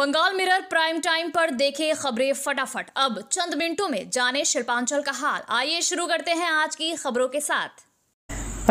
Bengal mirror prime time पर देखे खबरें फटाफट अब चंद मिनटों में जाने शिल्पांचल का हाल आइए शुरू करते हैं आज की खबरों के साथ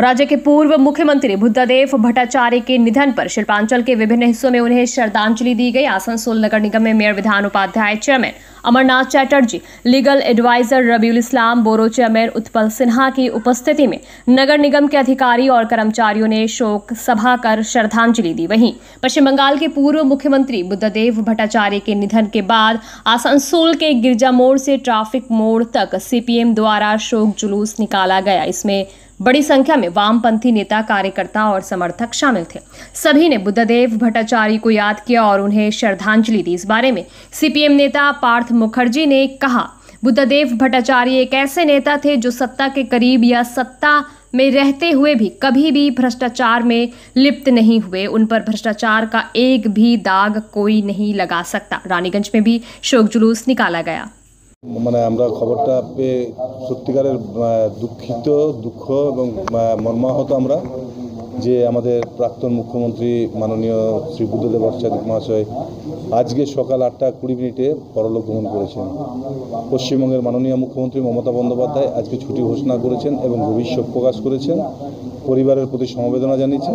राज्य के पूर्व मुख्यमंत्री बुद्धदेव भट्टाचार्य के निधन पर शिल्पांचल के विभिन्न हिस्सों में उन्हें श्रद्धांजलि दी गई आसनसोल नगर निगम में mayor Bidhan Upadhyay chairman Amarnath Chatterjee legal advisor Rabiul Islam borough chairman Utpal Sinha की उपस्थिति में नगर निगम के अधिकारी और कर्मचारियों ने शोक सभा कर श्रद्धांजलि दी वहीं पश्चिम बंगाल के पूर्व मुख्यमंत्री बुद्धदेव भट्टाचार्य के निधन के बाद आसनसोल के गिरजा मोड़ से ट्रैफिक मोड़ तक सीपीएम द्वारा शोक जुलूस निकाला गया इसमें बड़ी संख्या में वामपंथी नेता कार्यकर्ता और समर्थक शामिल थे सभी ने बुद्धदेव भट्टाचार्य को याद किया और उन्हें श्रद्धांजलि दी इस बारे में सीपीएम नेता पार्थ मुखर्जी ने कहा बुद्धदेव भट्टाचार्य एक ऐसे नेता थे जो सत्ता के करीब या सत्ता में रहते हुए भी कभी भी भ्रष्टाचार में लिप्त नहीं हुए उन पर भ्रष्टाचार का एक भी दाग कोई नहीं लगा सकता रानीगंज में भी शोक जुलूस निकाला गया মানে আমরা খবরটা পেয়ে সত্যিকারের দুঃখিত দুঃখ এবং মর্মাহত আমরা যে আমাদের প্রাক্তন মুখ্যমন্ত্রী মাননীয় শ্রী বুদ্ধদেব আচার্য মহাশয় আজকে সকাল আটটা কুড়ি মিনিটে পরলোক গ্রহণ করেছেন পশ্চিমবঙ্গের মাননীয় মুখ্যমন্ত্রী মমতা বন্দ্যোপাধ্যায় আজকে ছুটি ঘোষণা করেছেন এবং ভবিষ্যৎ প্রকাশ করেছেন পরিবারের প্রতি সমবেদনা জানিয়েছি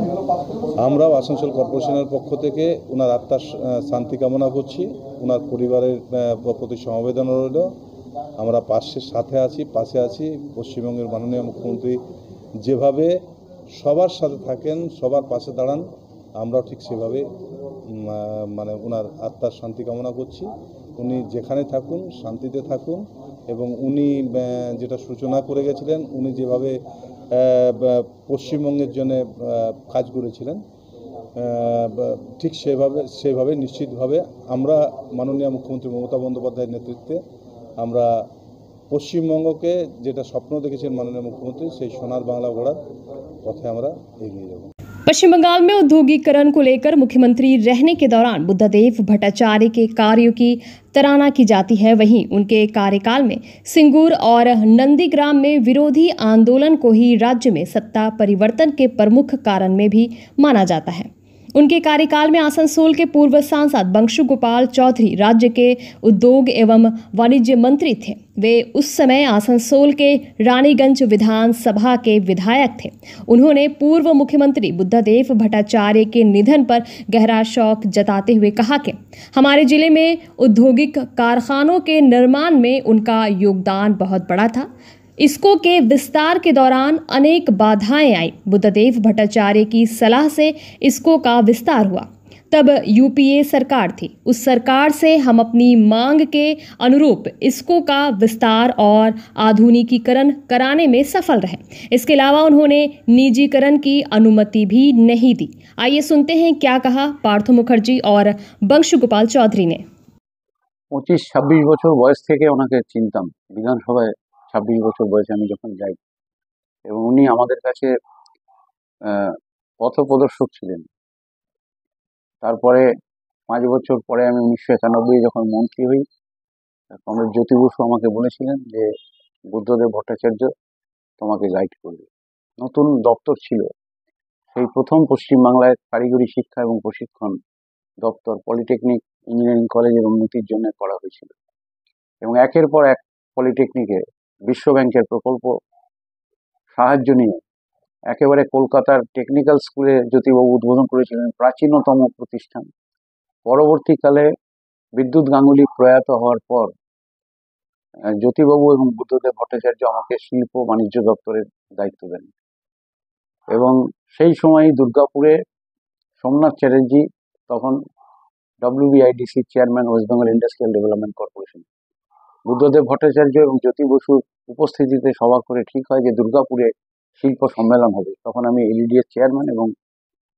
আমরাও আসানসোল কর্পোরেশনের পক্ষ থেকে ওনার আত্মার শান্তি কামনা করছি ওনার পরিবারের প্রতি সমবেদনা রইল আমরা পাশে সাথে আছি পাশে আছি পশ্চিমবঙ্গের মাননীয় মুখ্যমন্ত্রী যেভাবে সবার সাথে থাকেন সবার পাশে দাঁড়ান আমরাও ঠিক সেভাবে মানে ওনার আত্মার শান্তি কামনা করছি উনি যেখানে থাকুন শান্তিতে থাকুন এবং উনি যেটা সূচনা করে গেছিলেন উনি যেভাবে পশ্চিমবঙ্গের জন্য কাজ করেছিলেন ঠিক সেভাবে সেভাবে নিশ্চিতভাবে আমরা মাননীয় মুখ্যমন্ত্রী মমতা বন্দ্যোপাধ্যায়ের নেতৃত্বে আমরা পশ্চিমবঙ্গকে যেটা স্বপ্ন দেখেছেন মাননীয় মুখ্যমন্ত্রী সেই সোনার বাংলা গড়ার পথে আমরা এগিয়ে যাব पश्चिम बंगाल में औद्योगिकरण को लेकर मुख्यमंत्री रहने के दौरान बुद्धदेव भट्टाचार्य के कार्यों की तराना की जाती है वहीं उनके कार्यकाल में सिंगूर और नंदीग्राम में विरोधी आंदोलन को ही राज्य में सत्ता परिवर्तन के प्रमुख कारण में भी माना जाता है उनके कार्यकाल में आसनसोल के पूर्व सांसद बंशु गोपाल चौधरी राज्य के उद्योग एवं वाणिज्य मंत्री थे वे उस समय आसनसोल के रानीगंज विधानसभा के विधायक थे उन्होंने पूर्व मुख्यमंत्री बुद्धदेव भट्टाचार्य के निधन पर गहरा शौक जताते हुए कहा कि हमारे जिले में औद्योगिक कारखानों के निर्माण में उनका योगदान बहुत बड़ा था इसको के विस्तार के दौरान अनेक बाधाएं आई बुद्धदेव भट्टाचार्य की सलाह से इसको का विस्तार हुआ तब यूपीए सरकार थी उस सरकार से हम अपनी मांग के अनुरूप इसको का विस्तार और आधुनिकीकरण कराने में सफल रहे इसके अलावा उन्होंने निजीकरण की अनुमति भी नहीं दी आइए सुनते हैं क्या कहा पार्थ मुखर्जी और बंश गोपाल चौधरी ने पच्चीस छब्बीस बचर বয়স থেকে विधानसभा ছাব্বিশ বছর বয়সে আমি যখন যাই এবং উনি আমাদের কাছে পথ প্রদর্শক ছিলেন তারপরে পাঁচ বছর পরে আমি উনিশশো একানব্বই যখন মন্ত্রী হই কমরেড জ্যোতি বসু আমাকে বলেছিলেন যে বুদ্ধদেব ভট্টাচার্য তোমাকে গাইড করবে নতুন দপ্তর ছিল সেই প্রথম পশ্চিমবাংলায় কারিগরি শিক্ষা এবং প্রশিক্ষণ দপ্তর পলিটেকনিক ইঞ্জিনিয়ারিং কলেজের উন্নতির জন্য করা হয়েছিল এবং একের পর এক পলিটেকনিকে বিশ্বব্যাংকের প্রকল্প সাহায্য নিয়ে একেবারে কলকাতার টেকনিক্যাল স্কুলে জ্যোতিবাবু উদ্বোধন করেছিলেন প্রাচীনতম প্রতিষ্ঠান পরবর্তীকালে বিদ্যুৎ গাঙ্গুলি প্রয়াত হওয়ার পর জ্যোতিবাবু এবং বুদ্ধদেব ভট্টাচার্য আমাকে শিল্প বাণিজ্য দপ্তরের দায়িত্ব দেন এবং সেই সময় দুর্গাপুরে সোমনাথ চ্যাটার্জি তখন WBIDC chairman West Bengal industrial development corporation Buddhadeb Bhattacharya এবং জ্যোতি বসুর উপস্থিতিতে সভা করে ঠিক হয় যে দুর্গাপুরে শিল্প সম্মেলন হবে তখন আমি এলইডি e এর চেয়ারম্যান এবং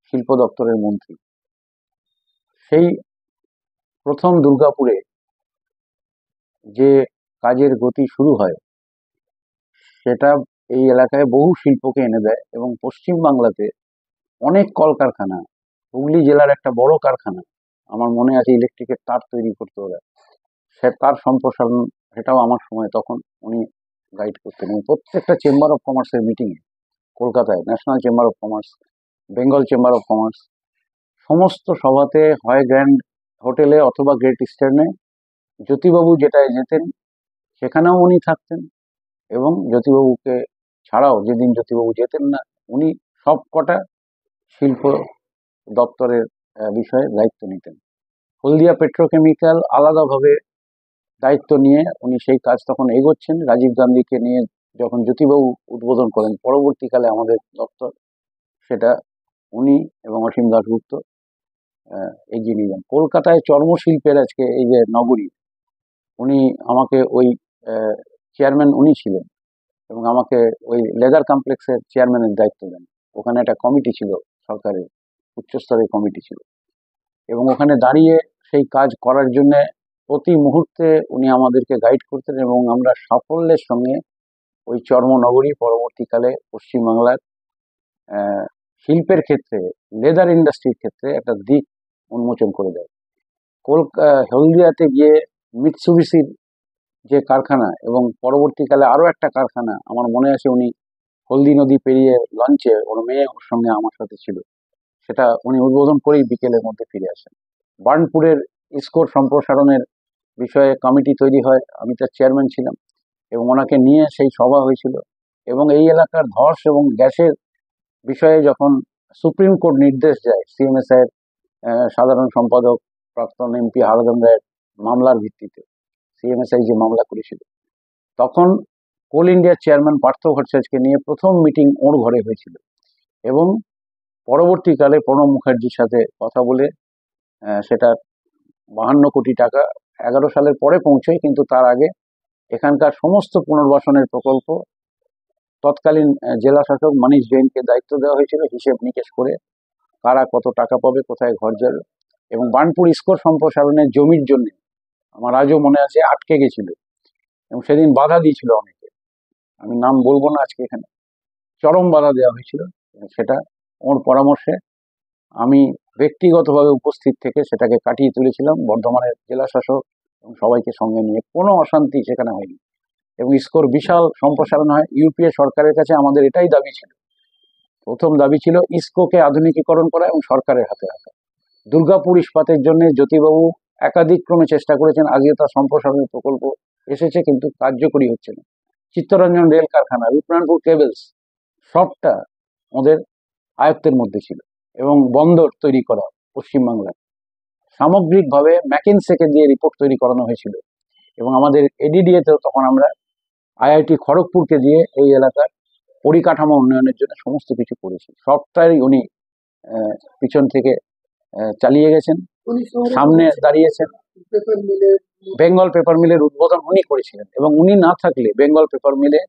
শিল্প দপ্তরের মন্ত্রী সেই প্রথম দুর্গাপুরে যে কাজের গতি শুরু হয় সেটা এই এলাকায় বহু শিল্পকে এনে দেয় এবং পশ্চিম বাংলাতে অনেক কলকারখানা হুগলি জেলার একটা বড় কারখানা আমার মনে আছে ইলেকট্রিকের তার তৈরি করতে ওরা সে তার সম্প্রসারণ সেটাও আমার সময় তখন উনি গাইড করতেন উনি প্রত্যেকটা চেম্বার অফ কমার্সের মিটিংয়ে কলকাতায় national chamber of commerce Bengal chamber of commerce সমস্ত সভাতে হয় গ্র্যান্ড হোটেলে অথবা গ্রেট ইস্টার্নে জ্যোতিবাবু যেটায় যেতেন সেখানেও উনি থাকতেন এবং জ্যোতিবাবুকে ছাড়াও যেদিন জ্যোতিবাবু যেতেন না উনি সব কটা শিল্প দপ্তরের বিষয়ে দায়িত্ব নিতেন হলদিয়া পেট্রোকেমিক্যাল আলাদাভাবে দায়িত্ব নিয়ে উনি সেই কাজ তখন এগোচ্ছেন রাজীব গান্ধীকে নিয়ে যখন জ্যোতিবাবু উদ্বোধন করেন পরবর্তীকালে আমাদের দপ্তর সেটা উনি এবং অসীম দাশগুপ্ত এগিয়ে নিয়ে যান কলকাতায় চর্মশিল্পের আজকে এই যে নগরী উনি আমাকে ওই চেয়ারম্যান উনি ছিলেন এবং আমাকে ওই লেদার কমপ্লেক্সের চেয়ারম্যানের দায়িত্ব দেন ওখানে একটা কমিটি ছিল সরকারের উচ্চস্তরের কমিটি ছিল এবং ওখানে দাঁড়িয়ে সেই কাজ করার জন্যে প্রতি মুহূর্তে উনি আমাদেরকে গাইড করতেন এবং আমরা সাফল্যের সঙ্গে ওই চর্মনগরী পরবর্তীকালে পশ্চিমবাংলার শিল্পের ক্ষেত্রে লেদার ইন্ডাস্ট্রির ক্ষেত্রে একটা দিক উন্মোচন করে দেয় কলকা হলদিয়াতে গিয়ে মিটসুবিসির যে কারখানা এবং পরবর্তীকালে আরও একটা কারখানা আমার মনে আছে উনি হলদি নদী পেরিয়ে লঞ্চে ওর মেয়ে ওর সঙ্গে আমার সাথে ছিল সেটা উনি উদ্বোধন করেই বিকেলের মধ্যে ফিরে আসেন বার্নপুরের ইস্কোর সম্প্রসারণের বিষয়ে কমিটি তৈরি হয় আমি তার চেয়ারম্যান ছিলাম এবং ওনাকে নিয়ে সেই সভা হয়েছিল এবং এই এলাকার ধস এবং গ্যাসের বিষয়ে যখন সুপ্রিম কোর্ট নির্দেশ দেয় সিএমএস এর সাধারণ সম্পাদক প্রাক্তন এমপি হারদম রায়ের মামলার ভিত্তিতে সিএমএস যে মামলা করেছিল তখন কোল ইন্ডিয়ার চেয়ারম্যান পার্থ ভট্টাচার্যকে নিয়ে প্রথম মিটিং ওর ঘরে হয়েছিল এবং পরবর্তীকালে প্রণব মুখার্জির সাথে কথা বলে সেটা বাহান্ন কোটি টাকা এগারো সালের পরে পৌঁছে কিন্তু তার আগে এখানকার সমস্ত পুনর্বাসনের প্রকল্প তৎকালীন জেলা শাসক মানিশ জৈনকে দায়িত্ব দেওয়া হয়েছিল হিসেব নিকেশ করে কারা কত টাকা পাবে কোথায় ঘর যাবে এবং বানপুর স্কোর সম্প্রসারণের জমির জন্য আমার আজও মনে আছে আটকে গেছিল এবং সেদিন বাধা দিয়েছিল অনেকে আমি নাম বলবো না আজকে এখানে চরম বাধা দেওয়া হয়েছিল সেটা ওর পরামর্শে আমি ব্যক্তিগতভাবে উপস্থিত থেকে সেটাকে কাটিয়ে তুলেছিলাম বর্ধমানের জেলা শাসক এবং সবাইকে সঙ্গে নিয়ে কোনো অশান্তি সেখানে হয়নি এবং স্কোর বিশাল সম্প্রসারণ হয় ইউপিএ সরকারের কাছে আমাদের এটাই দাবি ছিল প্রথম দাবি ছিল ইসকোকে আধুনিকীকরণ করা এবং সরকারের হাতে রাখা দুর্গাপুর ইস্পাতের জন্য জ্যোতিবাবু একাধিক্রমে চেষ্টা করেছেন আজকে তার সম্প্রসারণের প্রকল্প এসেছে কিন্তু কার্যকরী হচ্ছে না চিত্তরঞ্জন রেল কারখানা রূপনারায়ণপুর কেবলস সবটা আমাদের আয়ত্তের মধ্যে ছিল এবং বন্দর তৈরি করা পশ্চিমবাংলায় সামগ্রিকভাবে ম্যাকিনসেকে দিয়ে রিপোর্ট তৈরি করানো হয়েছিল এবং আমাদের এডিডিএতেও তখন আমরা আইআইটি খড়গপুরকে দিয়ে এই এলাকার পরিকাঠামো উন্নয়নের জন্য সমস্ত কিছু করেছি সবটাই উনি পিছন থেকে চালিয়ে গেছেন সামনে দাঁড়িয়েছেন বেঙ্গল পেপার মিলের উদ্বোধন উনি করেছিলেন এবং উনি না থাকলে বেঙ্গল পেপার মিলে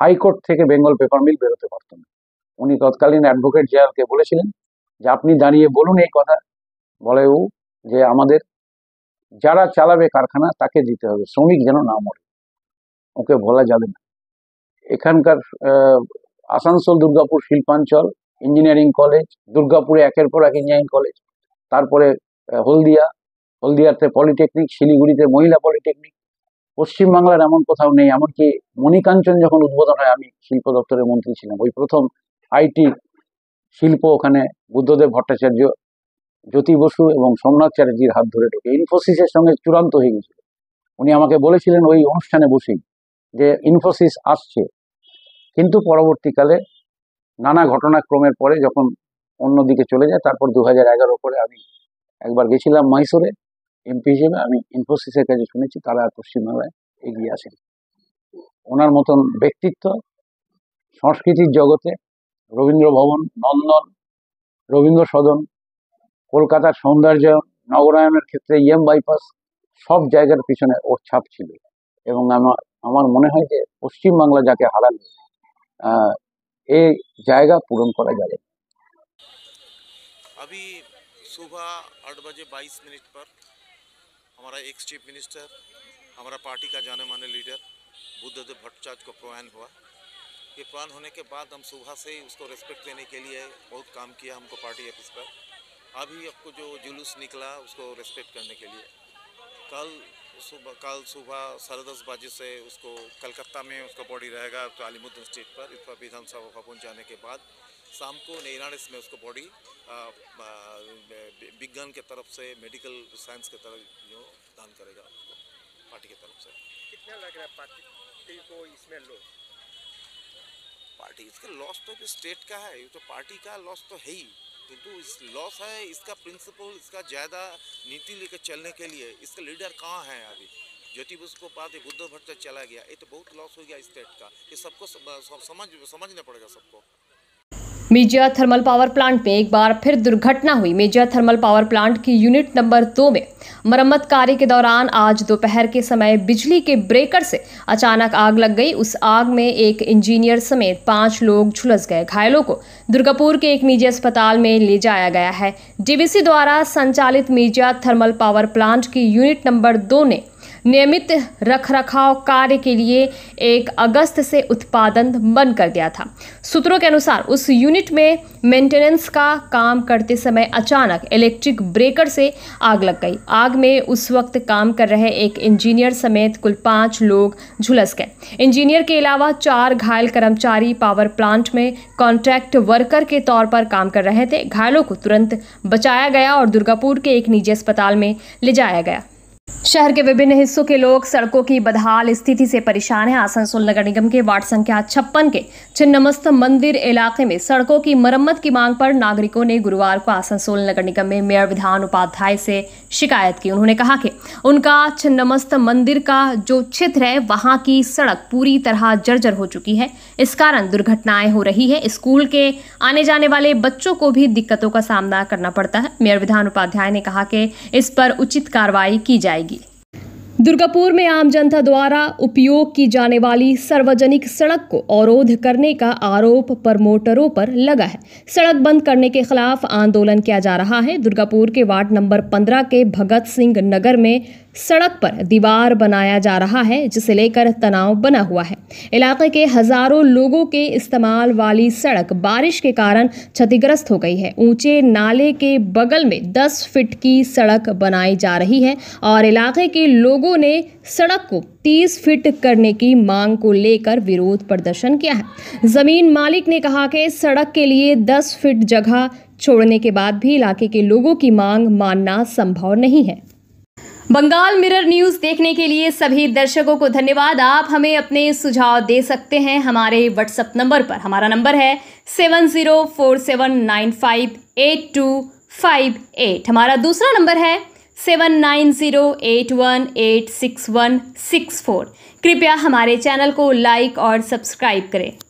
হাইকোর্ট থেকে বেঙ্গল পেপার মিল বেরোতে পারত না উনি তৎকালীন অ্যাডভোকেট জেয়ারকে বলেছিলেন যে আপনি দাঁড়িয়ে বলুন এই কথা বলে ও যে আমাদের যারা চালাবে কারখানা তাকে দিতে হবে শ্রমিক যেন না মরে ওকে বলা যাবে না এখানকার আসানসোল দুর্গাপুর শিল্পাঞ্চল ইঞ্জিনিয়ারিং কলেজ দুর্গাপুরে একের পর এক ইঞ্জিনিয়ারিং কলেজ তারপরে হলদিয়া হলদিয়াতে পলিটেকনিক শিলিগুড়িতে মহিলা পলিটেকনিক পশ্চিমবাংলার এমন কোথাও নেই এমনকি মণিকাঞ্চন যখন উদ্বোধন হয় আমি শিল্প দপ্তরের মন্ত্রী ছিলাম ওই প্রথম আইটি শিল্প ওখানে বুদ্ধদেব ভট্টাচার্য জ্যোতি বসু এবং সোমনাথ হাত ধরে ঢুকে ইনফোসিসের সঙ্গে চূড়ান্ত হয়ে গেছিল উনি আমাকে বলেছিলেন ওই অনুষ্ঠানে বসেই যে ইনফোসিস আসছে কিন্তু পরবর্তীকালে নানা ঘটনাক্রমের পরে যখন অন্যদিকে চলে যায় তারপর দু হাজার এগারো পরে আমি একবার গেছিলাম মাইসোরে এমপি হিসেবে আমি ইনফোসিসের কাছে শুনেছি তারা পশ্চিমবাংলায় এগিয়ে আসেন ওনার মতন ব্যক্তিত্ব সংস্কৃতির জগতে রবীন্দ্র ভবন নন্দন রবীন্দ্র সদন কলকাতার সৌন্দর্য নগরায়নের ক্ষেত্রে ইএম e বাইপাস সব জায়গার পিছনে ওর ছাপ ছিল এবং আমার আমার মনে হয় যে পশ্চিমবাংলা যাকে হারালে এই জায়গা পূরণ করা যাবে अभी सुबह আট বাজে বাইশ মিনিট পর আমার এক্স চিফ মিনিস্টার আমার পার্টি কাজ जाने माने लीडर बुद्धदेव भट्टाचार्य को प्रोयान ये प्लान होने के बाद हम सुबह से ही उसको रेस्पेक्ट देने के लिए बहुत काम किया हमको पार्टी ऑफिस पर अभी आपको जो जुलूस निकला उसको रेस्पेक्ट करने के लिए कल सुबह कल सुबह साढ़े दस बजे से उसको कलकत्ता में उसका बॉडी रहेगा तो आलिमुद्दीन स्टेट पर इस पर विधानसभा भवन जाने के बाद शाम को नैरानस में उसको बॉडी विज्ञान के तरफ से मेडिकल साइंस के तरफ जो दान करेगा पार्टी की तरफ से कितना लग रहा है पार्टी को इसमें लोग पार्टी इसका लॉस तो स्टेट का है ये तो पार्टी का लॉस तो है ही किंतु इस लॉस है इसका प्रिंसिपल इसका ज़्यादा नीति लेकर चलने के लिए इसका लीडर कहाँ है अभी ज्योति बसु को बाद बुद्ध भट्ट चला गया ये तो बहुत लॉस हो गया स्टेट का ये सबको समझ समझना पड़ेगा सबको मेजिया थर्मल पावर प्लांट में एक बार फिर दुर्घटना हुई मेजिया थर्मल पावर प्लांट की यूनिट नंबर दो में मरम्मत कार्य के दौरान आज दोपहर के समय बिजली के ब्रेकर से अचानक आग लग गई उस आग में एक इंजीनियर समेत पांच लोग झुलस गए घायलों को दुर्गापुर के एक निजी अस्पताल में ले जाया गया है डीबीसी द्वारा संचालित मेजिया थर्मल पावर प्लांट की यूनिट नंबर दो ने नियमित रखरखाव कार्य के लिए एक अगस्त से उत्पादन बंद कर दिया था सूत्रों के अनुसार उस यूनिट में मेंटेनेंस का काम करते समय अचानक इलेक्ट्रिक ब्रेकर से आग लग गई आग में उस वक्त काम कर रहे एक इंजीनियर समेत कुल पाँच लोग झुलस गए इंजीनियर के अलावा चार घायल कर्मचारी पावर प्लांट में कॉन्ट्रैक्ट वर्कर के तौर पर काम कर रहे थे घायलों को तुरंत बचाया गया और दुर्गापुर के एक निजी अस्पताल में ले जाया गया शहर के विभिन्न हिस्सों के लोग सड़कों की बदहाल स्थिति से परेशान हैं आसनसोल नगर निगम के वार्ड संख्या छप्पन के छिन्नमस्त मंदिर इलाके में सड़कों की मरम्मत की मांग पर नागरिकों ने गुरुवार को आसनसोल नगर निगम में मेयर विधान उपाध्याय से शिकायत की उन्होंने कहा कि उनका छिन्नमस्त मंदिर का जो क्षेत्र है वहाँ की सड़क पूरी तरह जर्जर हो चुकी है इस कारण दुर्घटनाएं हो रही है स्कूल के आने जाने वाले बच्चों को भी दिक्कतों का सामना करना पड़ता है मेयर विधान उपाध्याय ने कहा कि इस पर उचित कार्रवाई की जाए जाएगी दुर्गापुर में आम जनता द्वारा उपयोग की जाने वाली सार्वजनिक सड़क को अवरोध करने का आरोप प्रमोटरों पर लगा है सड़क बंद करने के खिलाफ आंदोलन किया जा रहा है दुर्गापुर के वार्ड नंबर 15 के भगत सिंह नगर में सड़क पर दीवार बनाया जा रहा है जिसे लेकर तनाव बना हुआ है इलाके के हजारों लोगों के इस्तेमाल वाली सड़क बारिश के कारण क्षतिग्रस्त हो गई है ऊंचे नाले के बगल में 10 फीट की सड़क बनाई जा रही है और इलाके के लोगों ने सड़क को 30 फीट करने की मांग को लेकर विरोध प्रदर्शन किया है जमीन मालिक ने कहा कि सड़क के लिए दस फिट जगह छोड़ने के बाद भी इलाके के लोगों की मांग मानना संभव नहीं है बंगाल मिरर न्यूज़ देखने के लिए सभी दर्शकों को धन्यवाद आप हमें अपने सुझाव दे सकते हैं हमारे व्हाट्सएप नंबर पर हमारा नंबर है seven zero four seven nine five eight two five eight हमारा दूसरा नंबर है seven nine zero eight one eight six one six four कृपया हमारे चैनल को लाइक और सब्सक्राइब करें